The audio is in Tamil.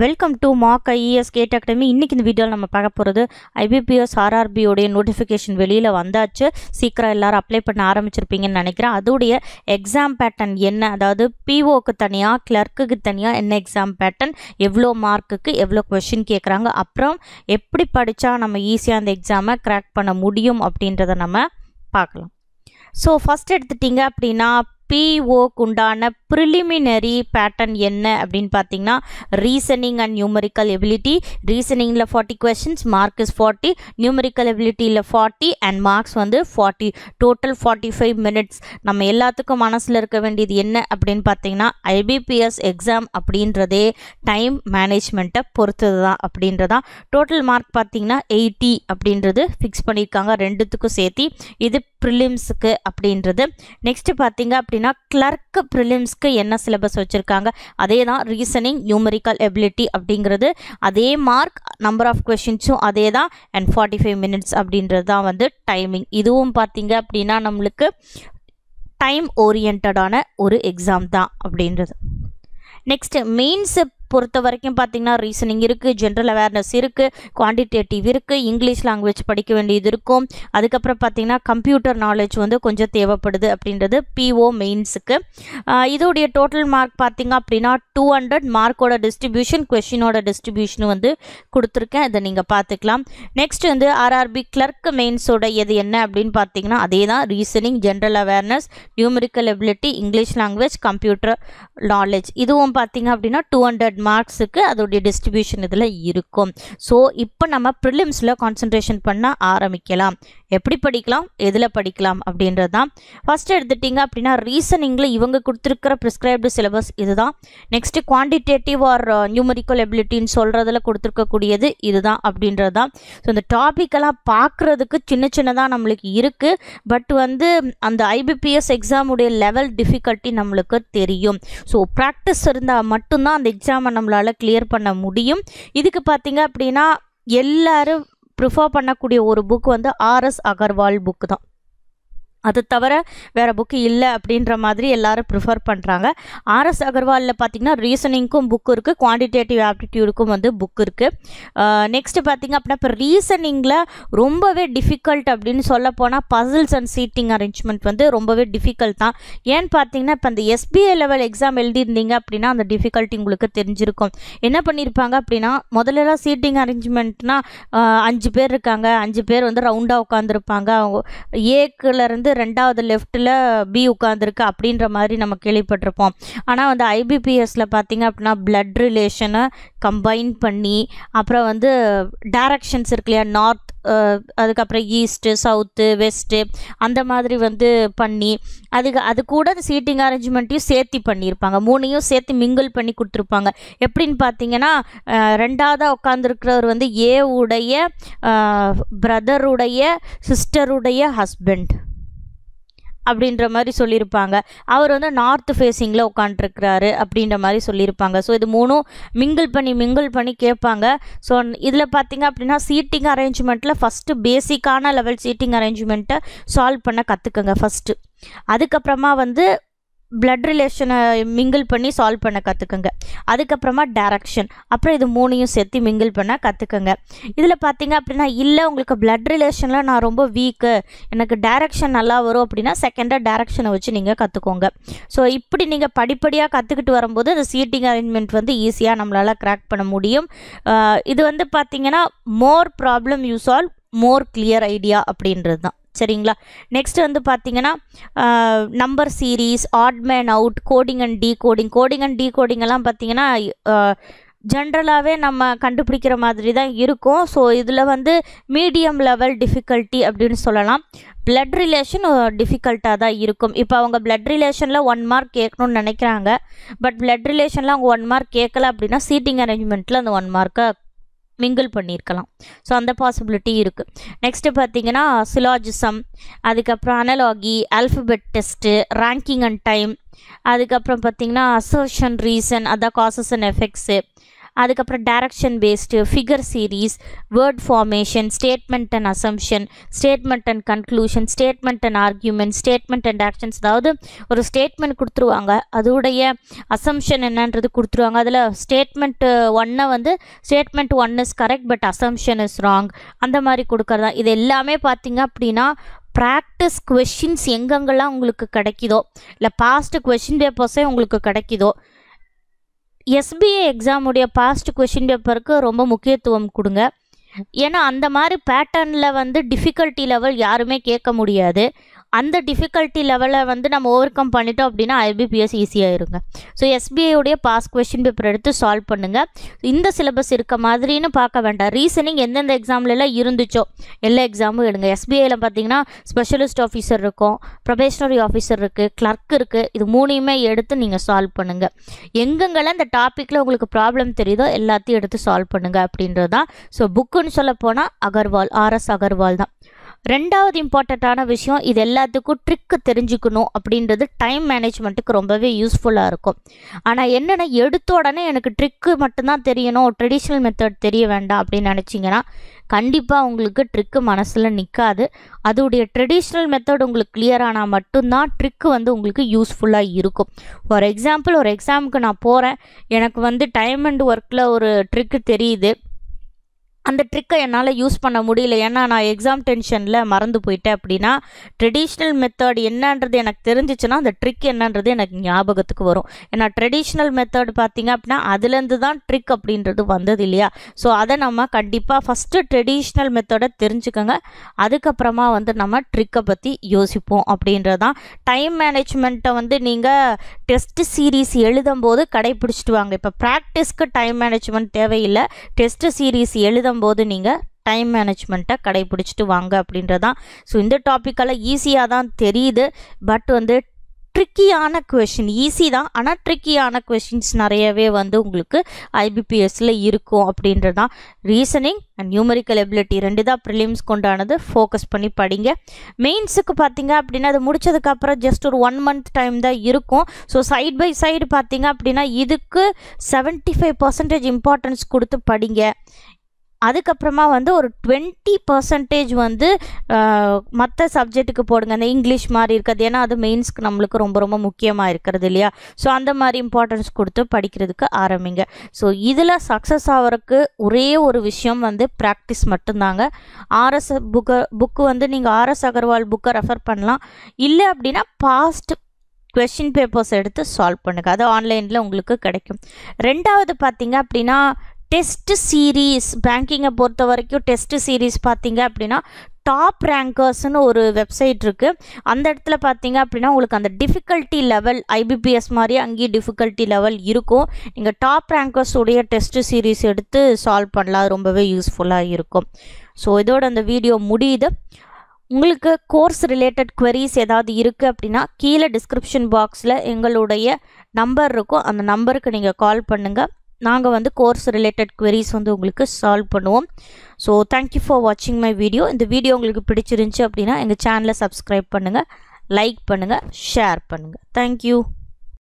welcome to Mac IES GATE academy இன்றைக்கி இந்த வீடியோவில் நம்ம பார்க்க போகிறது ஐபிபிஎஸ் ஆர்ஆர்பியோடைய நோட்டிஃபிகேஷன் வெளியில் வந்தாச்சு சீக்கிரம் எல்லோரும் அப்ளை பண்ண ஆரம்பிச்சிருப்பீங்கன்னு நினைக்கிறேன் அதோடைய எக்ஸாம் பேட்டர்ன் என்ன அதாவது பிஓக்கு தனியாக கிளர்க்குக்கு தனியாக என்ன எக்ஸாம் பேட்டர்ன் எவ்வளோ மார்க்குக்கு எவ்வளோ கொஷின் கேட்குறாங்க அப்புறம் எப்படி படித்தா நம்ம ஈஸியாக அந்த எக்ஸாமை கிராக் பண்ண முடியும் அப்படின்றத நம்ம பார்க்கலாம் ஸோ ஃபஸ்ட் எடுத்துட்டிங்க அப்படின்னா பிஓக்குண்டான ப்ரிலிமினரி பேட்டர்ன் என்ன அப்படின்னு பார்த்தீங்கன்னா ரீசனிங் அண்ட் நியூமரிக்கல் எபிலிட்டி ரீசனிங்கில் forty questions mark is forty numerical எபிலிட்டியில் ஃபார்ட்டி அண்ட் மார்க்ஸ் வந்து forty total forty five minutes நம்ம எல்லாத்துக்கும் மனசில் இருக்க வேண்டியது என்ன அப்படின்னு பார்த்தீங்கன்னா ஐபிபிஎஸ் எக்ஸாம் அப்படின்றதே டைம் மேனேஜ்மெண்ட்டை பொறுத்தது தான் அப்படின்றதா டோட்டல் மார்க் பார்த்தீங்கன்னா எயிட்டி அப்படின்றது ஃபிக்ஸ் பண்ணியிருக்காங்க ரெண்டுத்துக்கும் சேர்த்து இது ப்ரிலிம்ஸுக்கு அப்படின்றது நெக்ஸ்ட்டு பார்த்தீங்க அப்படின்னா அப்படின்னா கிளர்க் ப்ரிலிம்ஸ்க்கு என்ன சிலபஸ் வச்சுருக்காங்க அதே தான் ரீசனிங் நியூமெரிக்கல் எபிலிட்டி அப்படிங்கிறது அதே மார்க் நம்பர் ஆஃப் கொஷின்ஸும் அதே தான் அண்ட் ஃபார்ட்டி ஃபைவ் மினிட்ஸ் அப்படின்றது தான் வந்து டைமிங் இதுவும் பார்த்தீங்க அப்படின்னா நம்மளுக்கு டைம் ஓரியன்டான ஒரு எக்ஸாம் தான் அப்படின்றது நெக்ஸ்ட்டு மெயின்ஸ் பொறுத்த வரைக்கும் பார்த்தீங்கன்னா ரீசனிங் இருக்குது ஜென்ரல் அவேர்னஸ் இருக்குது குவான்டிடேட்டிவ் இருக்குது இங்கிலீஷ் லாங்குவேஜ் படிக்க வேண்டியது இருக்கும் அதுக்கப்புறம் பார்த்தீங்கன்னா கம்ப்யூட்டர் நாலேஜ் வந்து கொஞ்சம் தேவைப்படுது அப்படின்றது பிஓ மெயின்ஸுக்கு இதோடைய டோட்டல் மார்க் பார்த்தீங்க அப்படின்னா டூ ஹண்ட்ரட் மார்க்கோட டிஸ்ட்ரிபியூஷன் கொஷினோட டிஸ்ட்ரிபியூஷன் வந்து கொடுத்துருக்கேன் இதை நீங்கள் பார்த்துக்கலாம் நெக்ஸ்ட் வந்து ஆர்ஆர்பி கிளர்க் மெயின்ஸோட இது என்ன அப்படின்னு பார்த்தீங்கன்னா அதே தான் reasoning general awareness numerical ability English language computer knowledge இதுவும் பார்த்தீங்க அப்படின்னா டூ ஹண்ட்ரட் மார்க்ஸுக்கு அதோடைய டிஸ்ட்ரிபியூஷன் இதில் இருக்கும் ஸோ இப்போ நம்ம ப்ரிலிம்ஸில் கான்சன்ட்ரேஷன் பண்ண ஆரம்பிக்கலாம் எப்படி படிக்கலாம் எதில் படிக்கலாம் அப்படின்றது தான் ஃபஸ்ட்டு எடுத்துட்டிங்க அப்படின்னா ரீசனிங்கில் இவங்க கொடுத்துருக்கிற ப்ரிஸ்கிரைப்டு சிலபஸ் இதுதான் next quantitative or numerical uh, எபிலிட்டின்னு சொல்கிறதுல கொடுத்துருக்கக்கூடியது இதுதான் அப்படின்றது தான் ஸோ இந்த டாப்பிக்கெல்லாம் பார்க்குறதுக்கு சின்ன சின்னதாக நம்மளுக்கு இருக்குது பட் வந்து அந்த ஐபிபிஎஸ் எக்ஸாமுடைய லெவல் டிஃபிகல்ட்டி நம்மளுக்கு தெரியும் ஸோ ப்ராக்டிஸ் இருந்தால் மட்டும்தான் அந்த எக்ஸாமை நம்மளால் கிளியர் பண்ண முடியும் இதுக்கு பார்த்திங்க அப்படின்னா எல்லோரும் ப்ரிஃபர் பண்ணக்கூடிய ஒரு புக் வந்து ஆர்எஸ் அகர்வால் புக்கு தான் அது தவிர வேறு புக்கு இல்லை அப்படின்ற மாதிரி எல்லோரும் ப்ரிஃபர் பண்ணுறாங்க ஆர்எஸ் அகர்வாலில் பார்த்திங்கன்னா ரீசனிங்க்கும் புக் இருக்குது குவான்டிடேட்டிவ் ஆப்டிடியூடுக்கும் வந்து புக் இருக்குது நெக்ஸ்ட்டு பார்த்திங்க அப்படின்னா இப்போ ரீசனிங்கில் ரொம்பவே டிஃபிகல்ட் அப்படின்னு சொல்ல போனால் பசில்ஸ் அண்ட் சீட்டிங் அரேஞ்ச்மெண்ட் வந்து ரொம்பவே டிஃபிகல்ட் தான் ஏன்னு பார்த்தீங்கன்னா இப்போ அந்த எஸ்பிஐ லெவல் எக்ஸாம் எழுதியிருந்தீங்க அப்படின்னா அந்த டிஃபிகல்ட்டி உங்களுக்கு தெரிஞ்சிருக்கும் என்ன பண்ணியிருப்பாங்க அப்படின்னா முதல்லலாம் சீட்டிங் அரேஞ்ச்மெண்ட்னால் அஞ்சு பேர் இருக்காங்க அஞ்சு பேர் வந்து ரவுண்டாக உட்காந்துருப்பாங்க அவங்க ஏக்குலேருந்து ரெண்டாவது லெஃப்ட்டில் பி உட்காந்துருக்கு அப்படின்ற மாதிரி நம்ம கேள்விப்பட்டிருப்போம் ஆனால் வந்து ஐபிபிஎஸ்சில் பார்த்திங்க அப்படின்னா பிளட் ரிலேஷனை கம்பைன் பண்ணி அப்புறம் வந்து டேரக்ஷன்ஸ் இருக்கு இல்லையா நார்த் அதுக்கப்புறம் ஈஸ்ட்டு சவுத்து வெஸ்ட்டு அந்த மாதிரி வந்து பண்ணி அதுக்கு அது கூட சீட்டிங் அரேஞ்ச்மெண்ட்டையும் சேர்த்து பண்ணியிருப்பாங்க மூணையும் சேர்த்து மிங்கிள் பண்ணி கொடுத்துருப்பாங்க எப்படின்னு பார்த்தீங்கன்னா ரெண்டாவதாக உட்காந்துருக்கிறவர் வந்து ஏ உடைய பிரதருடைய சிஸ்டருடைய ஹஸ்பண்ட் அப்படின்ற மாதிரி சொல்லியிருப்பாங்க அவர் வந்து நார்த் ஃபேஸிங்கில் உட்காண்ட்ருக்கிறாரு அப்படின்ற மாதிரி சொல்லியிருப்பாங்க ஸோ இது மூணும் மிங்கிள் பண்ணி மிங்கிள் பண்ணி கேட்பாங்க ஸோ இதில் பார்த்தீங்க அப்படின்னா சீட்டிங் அரேஞ்ச்மெண்ட்டில் ஃபஸ்ட்டு பேசிக்கான லெவல் சீட்டிங் அரேஞ்ச்மெண்ட்டை சால்வ் பண்ண கற்றுக்குங்க ஃபஸ்ட்டு அதுக்கப்புறமா வந்து பிளட் ரிலேஷனை மிங்கிள் பண்ணி சால்வ் பண்ண கற்றுக்கோங்க அதுக்கப்புறமா டேரக்ஷன் அப்புறம் இது மூணையும் சேர்த்து மிங்கிள் பண்ண கற்றுக்கோங்க இதில் பார்த்தீங்க அப்படின்னா இல்லை உங்களுக்கு பிளட் ரிலேஷனில் நான் ரொம்ப வீக்கு எனக்கு டேரக்ஷன் நல்லா வரும் அப்படின்னா செகண்டாக டேரக்ஷனை வச்சு நீங்கள் கற்றுக்கோங்க ஸோ இப்படி நீங்கள் படிப்படியாக கற்றுக்கிட்டு வரும்போது அந்த சீட்டிங் அரேஞ்ச்மெண்ட் வந்து ஈஸியாக நம்மளால் கிராக் பண்ண முடியும் இது வந்து பார்த்திங்கன்னா more problem you solve more clear idea அப்படின்றது தான் சரிங்களா நெக்ஸ்ட் வந்து பார்த்தீங்கன்னா number series odd man out coding and decoding coding and டீ கோடிங்கெல்லாம் பார்த்தீங்கன்னா ஜென்ரலாகவே நம்ம கண்டுபிடிக்கிற மாதிரி தான் இருக்கும் ஸோ இதில் வந்து மீடியம் லெவல் டிஃபிகல்ட்டி அப்படின்னு சொல்லலாம் பிளட் ரிலேஷன் டிஃபிகல்ட்டாக தான் இருக்கும் இப்போ அவங்க பிளட் ரிலேஷனில் ஒன் மார்க் கேட்கணும்னு நினைக்கிறாங்க பட் பிளட் ரிலேஷனில் அவங்க ஒன் மார்க் கேட்கல அப்படின்னா சீட்டிங் அரேஞ்ச்மெண்ட்டில் அந்த ஒன் மார்க்கை மிங்கிள் பண்ணியிருக்கலாம் ஸோ அந்த பாசிபிலிட்டி இருக்குது நெக்ஸ்ட்டு பார்த்தீங்கன்னா சிலாஜிசம் அதுக்கப்புறம் analogy alphabet test ranking and time அதுக்கப்புறம் பார்த்தீங்கன்னா அசோஷன் ரீசன் அதான் காசஸ் அண்ட் எஃபெக்ட்ஸு அதுக்கப்புறம் direction based figure series word formation statement and assumption statement and conclusion statement and argument statement and actions அதாவது ஒரு ஸ்டேட்மெண்ட் கொடுத்துருவாங்க அதோடைய அசம்ஷன் என்னன்றது கொடுத்துருவாங்க அதில் ஸ்டேட்மெண்ட்டு ஒன்னை வந்து statement one is correct but assumption is wrong அந்த மாதிரி கொடுக்குறதா இது எல்லாமே பார்த்திங்க அப்படின்னா ப்ராக்டிஸ் கொஷின்ஸ் எங்கெங்கெல்லாம் உங்களுக்கு கிடைக்குதோ இல்லை பாஸ்ட்டு கொஷின் பேப்பர்ஸே உங்களுக்கு கிடைக்குதோ எஸ்பிஏ எக்ஸாமுடைய பாஸ்ட் கொஷின் பேப்பருக்கு ரொம்ப முக்கியத்துவம் கொடுங்க ஏன்னா அந்த மாதிரி பேட்டர்னில் வந்து டிஃபிகல்ட்டி லெவல் யாருமே கேட்க முடியாது அந்த டிஃபிகல்ட்டி லெவலை வந்து நம்ம ஓவர் கம் பண்ணிட்டோம் அப்படின்னா ஐபிபிஎஸ் ஈஸியாக இருங்க ஸோ எஸ்பிஐடைய பாஸ் கொஷின் பேப்பர் எடுத்து சால்வ் பண்ணுங்கள் இந்த சிலபஸ் இருக்க மாதிரின்னு பார்க்க வேண்டாம் ரீசனிங் எந்தெந்த எக்ஸாம்லலாம் இருந்துச்சோ எல்லா எக்ஸாமும் எடுங்க எஸ்பிஐயில் பார்த்தீங்கன்னா ஸ்பெஷலிஸ்ட் ஆஃபீஸர் இருக்கும் ப்ரொபேஷனரி ஆஃபீஸர் இருக்குது கிளர்க் இருக்குது இது மூணையுமே எடுத்து நீங்கள் சால்வ் பண்ணுங்கள் எங்கெங்கெல்லாம் இந்த டாப்பிக்கில் உங்களுக்கு ப்ராப்ளம் தெரியுதோ எல்லாத்தையும் எடுத்து சால்வ் பண்ணுங்கள் அப்படின்றது தான் ஸோ புக்குன்னு சொல்ல போனால் அகர்வால் ஆர்எஸ் அகர்வால் தான் ரெண்டாவது இம்பார்ட்டண்ட்டான விஷயம் இது எல்லாத்துக்கும் ட்ரிக்கு தெரிஞ்சுக்கணும் அப்படின்றது டைம் மேனேஜ்மெண்ட்டுக்கு ரொம்பவே யூஸ்ஃபுல்லாக இருக்கும் ஆனால் என்னென்னா எடுத்த உடனே எனக்கு ட்ரிக்கு மட்டும்தான் தெரியணும் ட்ரெடிஷ்னல் மெத்தட் தெரிய வேண்டாம் அப்படின்னு நினச்சிங்கன்னா கண்டிப்பாக உங்களுக்கு ட்ரிக்கு மனசில் நிற்காது அதோடைய ட்ரெடிஷ்னல் மெத்தட் உங்களுக்கு கிளியர் ஆனால் மட்டும்தான் ட்ரிக்கு வந்து உங்களுக்கு யூஸ்ஃபுல்லாக இருக்கும் ஃபார் எக்ஸாம்பிள் ஒரு எக்ஸாமுக்கு நான் போகிறேன் எனக்கு வந்து டைம் அண்ட் ஒர்க்கில் ஒரு ட்ரிக்கு தெரியுது அந்த ட்ரிக்கை என்னால் யூஸ் பண்ண முடியல ஏன்னா நான் எக்ஸாம் டென்ஷனில் மறந்து போயிட்டேன் அப்படின்னா ட்ரெடிஷ்னல் மெத்தட் என்னன்றது எனக்கு தெரிஞ்சிச்சுன்னா அந்த ட்ரிக் என்னன்றது எனக்கு ஞாபகத்துக்கு வரும் ஏன்னா ட்ரெடிஷ்னல் மெத்தட் பார்த்திங்க அப்படின்னா அதுலேருந்து தான் ட்ரிக் அப்படின்றது வந்தது இல்லையா ஸோ அதை நம்ம கண்டிப்பாக ஃபஸ்ட்டு ட்ரெடிஷ்னல் மெத்தடை தெரிஞ்சுக்கோங்க அதுக்கப்புறமா வந்து நம்ம ட்ரிக்கை பற்றி யோசிப்போம் அப்படின்றது தான் டைம் மேனேஜ்மெண்ட்டை வந்து நீங்கள் டெஸ்ட் சீரீஸ் எழுதும் போது கடைப்பிடிச்சிட்டு வாங்க இப்போ ப்ராக்டிஸ்க்கு டைம் மேனேஜ்மெண்ட் தேவையில்லை டெஸ்ட் சீரீஸ் எழுத போது நீங்கள் டைம் மேனேஜ்மெண்ட்டை கடைபிடிச்சிட்டு வாங்க அப்படின்றதான் ஸோ இந்த டாப்பிக்கெல்லாம் ஈஸியாக தான் தெரியுது பட் வந்து ட்ரிக்கியான கொஷின் ஈஸி தான் ஆனால் ட்ரிக்கியான கொஷின்ஸ் நிறையவே வந்து உங்களுக்கு ஐபிபிஎஸ்சில் இருக்கும் அப்படின்றது தான் ரீசனிங் அண்ட் நியூமரிக்கல் எபிலிட்டி ரெண்டு தான் ப்ரிலிம்ஸ் கொண்டானது ஃபோக்கஸ் பண்ணி படிங்க மெயின்ஸுக்கு பார்த்தீங்க அப்படின்னா அது முடித்ததுக்கப்புறம் ஜஸ்ட் ஒரு ஒன் மந்த் டைம் தான் இருக்கும் ஸோ சைட் பை சைடு பார்த்தீங்க அப்படின்னா இதுக்கு செவன்ட்டி ஃபைவ் பர்சன்டேஜ் இம்பார்ட்டன்ஸ் கொடுத்து படிங்க அதுக்கப்புறமா வந்து ஒரு டுவெண்ட்டி பர்சன்டேஜ் வந்து மற்ற சப்ஜெக்ட்டுக்கு போடுங்க அந்த இங்கிலீஷ் மாதிரி இருக்கிறது ஏன்னா அது மெயின்ஸ்க்கு நம்மளுக்கு ரொம்ப ரொம்ப முக்கியமாக இருக்கிறது இல்லையா ஸோ அந்த மாதிரி இம்பார்ட்டன்ஸ் கொடுத்து படிக்கிறதுக்கு ஆரம்பிங்க ஸோ இதில் சக்ஸஸ் ஆகிறதுக்கு ஒரே ஒரு விஷயம் வந்து ப்ராக்டிஸ் மட்டும்தாங்க ஆர்எஸ் புக்கை புக்கு வந்து நீங்கள் ஆர்எஸ் அகர்வால் புக்கை ரெஃபர் பண்ணலாம் இல்லை அப்படின்னா பாஸ்ட் கொஷின் பேப்பர்ஸ் எடுத்து சால்வ் பண்ணுங்கள் அது ஆன்லைனில் உங்களுக்கு கிடைக்கும் ரெண்டாவது பார்த்தீங்க அப்படின்னா டெஸ்ட் சீரீஸ் பேங்கிங்கை பொறுத்த வரைக்கும் டெஸ்ட் சீரீஸ் பார்த்தீங்க அப்படின்னா டாப் ரேங்கர்ஸ்னு ஒரு வெப்சைட் இருக்குது அந்த இடத்துல பார்த்தீங்க அப்படின்னா உங்களுக்கு அந்த டிஃபிகல்ட்டி லெவல் ஐபிபிஎஸ் மாதிரி அங்கேயும் டிஃபிகல்ட்டி லெவல் இருக்கும் நீங்கள் டாப் ரேங்கர்ஸுடைய டெஸ்ட் சீரீஸ் எடுத்து சால்வ் பண்ணலாம் ரொம்பவே யூஸ்ஃபுல்லாக இருக்கும் ஸோ இதோட அந்த வீடியோ முடியுது உங்களுக்கு கோர்ஸ் ரிலேட்டட் குவரிஸ் ஏதாவது இருக்குது அப்படின்னா கீழே டிஸ்கிரிப்ஷன் பாக்ஸில் எங்களுடைய நம்பர் இருக்கும் அந்த நம்பருக்கு நீங்கள் கால் பண்ணுங்கள் நாங்கள் வந்து கோர்ஸ் ரிலேட்டட் குவரிஸ் வந்து உங்களுக்கு சால்வ் பண்ணுவோம் ஸோ தேங்க்யூ ஃபார் வாட்சிங் மை வீடியோ இந்த வீடியோ உங்களுக்கு பிடிச்சிருந்துச்சி அப்படின்னா எங்கள் சேனலை சப்ஸ்கிரைப் பண்ணுங்கள் லைக் பண்ணுங்கள் ஷேர் பண்ணுங்கள் தேங்க்யூ